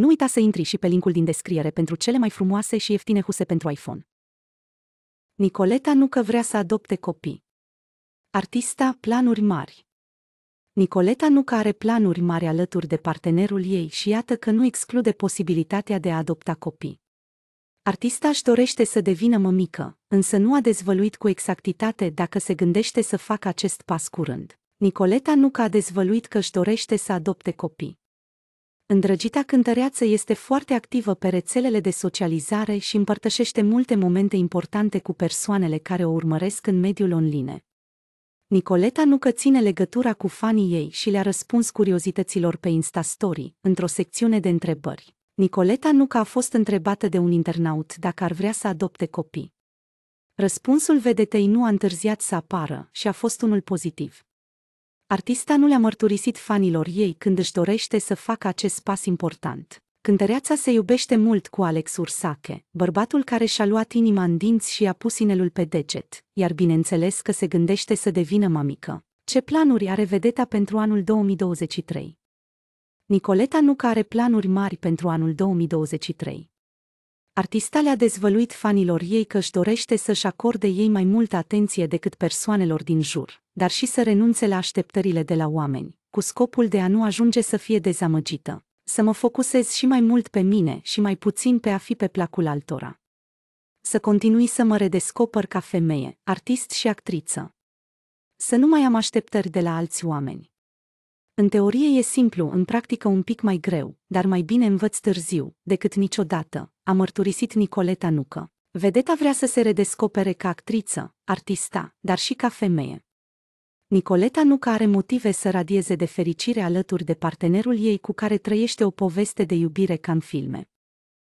Nu uita să intri și pe linkul din descriere pentru cele mai frumoase și ieftine huse pentru iPhone. Nicoleta nu că vrea să adopte copii. Artista planuri mari. Nicoleta nu că are planuri mari alături de partenerul ei și iată că nu exclude posibilitatea de a adopta copii. Artista își dorește să devină mămică, însă nu a dezvăluit cu exactitate dacă se gândește să facă acest pas curând. Nicoleta nu că a dezvăluit că își dorește să adopte copii. Îndrăgita cântăreață este foarte activă pe rețelele de socializare și împărtășește multe momente importante cu persoanele care o urmăresc în mediul online. Nicoleta nu că ține legătura cu fanii ei și le-a răspuns curiozităților pe Instastory, într-o secțiune de întrebări. Nicoleta că a fost întrebată de un internaut dacă ar vrea să adopte copii. Răspunsul vedetei nu a întârziat să apară și a fost unul pozitiv. Artista nu le-a mărturisit fanilor ei când își dorește să facă acest pas important. Cântăreața se iubește mult cu Alex Ursache, bărbatul care și-a luat inima în dinți și a pus inelul pe deget, iar bineînțeles că se gândește să devină mamică. Ce planuri are vedeta pentru anul 2023? Nicoleta nu are planuri mari pentru anul 2023. Artista le-a dezvăluit fanilor ei că își dorește să-și acorde ei mai multă atenție decât persoanelor din jur, dar și să renunțe la așteptările de la oameni, cu scopul de a nu ajunge să fie dezamăgită, să mă focusez și mai mult pe mine și mai puțin pe a fi pe placul altora. Să continui să mă redescopăr ca femeie, artist și actriță. Să nu mai am așteptări de la alți oameni. În teorie e simplu, în practică un pic mai greu, dar mai bine învăț târziu, decât niciodată, a mărturisit Nicoleta Nucă. Vedeta vrea să se redescopere ca actriță, artista, dar și ca femeie. Nicoleta Nucă are motive să radieze de fericire alături de partenerul ei cu care trăiește o poveste de iubire ca în filme.